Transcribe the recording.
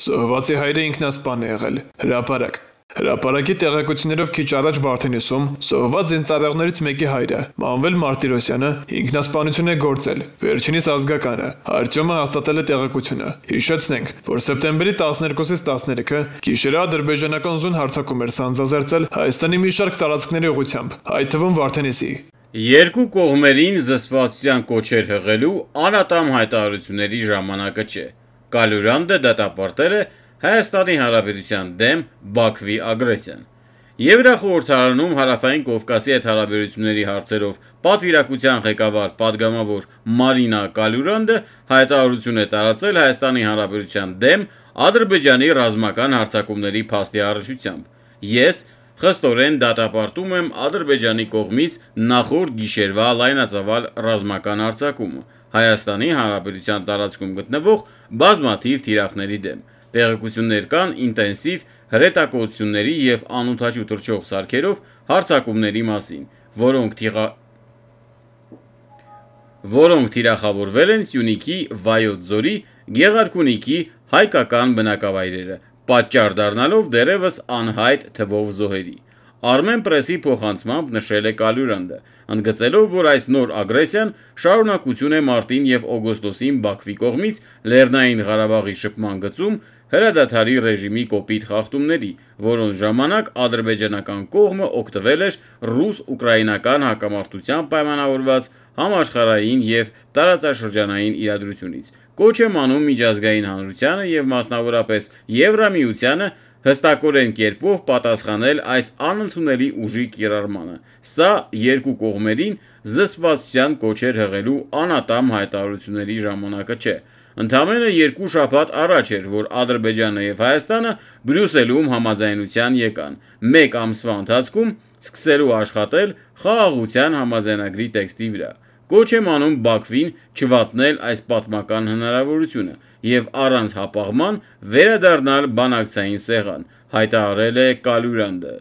Սոհվածի հայրը ինքնասպան է եղել։ Հրաապարակ Հրապարակի տեղեկություններով քիչ առաջ Վարդենիսում սոհված զինծառայողներից մեկի հայրը, Մանվել Մարտիրոսյանը, ինքնասպանություն է գործել։ Վերջինիս ազգականը Արտյոմը հաստատել է տեղեկությունը։ Հիշեցնենք, որ սեպտեմբերի 12-ից 13-ը Գիշերը ադրբեջանական զոն հարձակում էր սանձազերծել Հայաստանի մի շարք տարածքների ուղությամբ, այդ թվում Վարդենիսի։ Երկու կողմերին զսպվածության կոչեր հղելու անատամ հայտարարությունների ժամանակը չէ։ Կալյուրանդը դատապարտել է Հայաստանի Հանրապետության դեմ Բաքվի ագրեսիան։ Եվրախորհրդարանում Հարավային Կովկասի հետ հարաբերությունների հարցերով պատվիրակության ղեկավար падգամավոր Մարինա Կալյուրանդը հայտարարություն է տարածել Հայաստանի Հանրապետության դեմ Ադրբեջանի ռազմական հարձակումների փաստի առնչությամբ։ Ես խստորեն դատապարտում եմ Ադրբեջանի կողմից նախորդ գիշերվա լայնածավալ ռազմական հարձակումը Հայաստանի Հանրապետության տարածքում գտնվող բազմաթիվ թիրախների դեմ։ Տեղեկություններ կան ինտենսիվ հրետակոծությունների եւ անօթաչու թրջող սարքերով հարցակումների մասին, որոնք թիղա որոնք թիրախավորվել են Սյունիքի, Վայոց ձորի, Գեղարքունիքի հայկական բնակավայրերը, պատճառ դառնալով դերևս անհայտ թվով զոհերի։ Armenpress-ի փոխանցմամբ նշել է Կալյուրանդը, ընդգծելով, որ այս նոր ագրեսիան շարունակություն է մարտին եւ օգոստոսին Բաքվի կողմից Լեռնային Ղարաբաղի շփման գծում հրադադարի ռեժիմի կոպիտ խախտումների, որոնց ժամանակ ադրբեջանական կողմը օգտվել էր ռուս-ուկրաինական հակամարտությամբ պայմանավորված համաշխարհային եւ տարածաշրջանային իրադրությունից։ Կոչ է մանում միջազգային հանրությանը եւ մասնավորապես Եվրամիությանը հստակորեն կերպով պատասխանել այս անընդունելի ուժի կիրառմանը։ Սա երկու կողմերին զսպվածության կոչեր հղելու անատամ հայտարարությունների ժամանակը չէ։ Ընդամենը երկու շաբաթ առաջ էր, որ Ադրբեջանը եւ Հայաստանը Բրյուսելում համաձայնության եկան։ Մեկ ամսվա ընթացքում սկսելու աշխատել խաղաղության համաձայնագրի տեքստի վրա։ Կոչ եմ անում Բաքվին չվատնել այս պատմական հնարավորությունը և առանց հապաղման վերադառնալ բանակցային սեղան, հայտարարել է Կալուրյանը։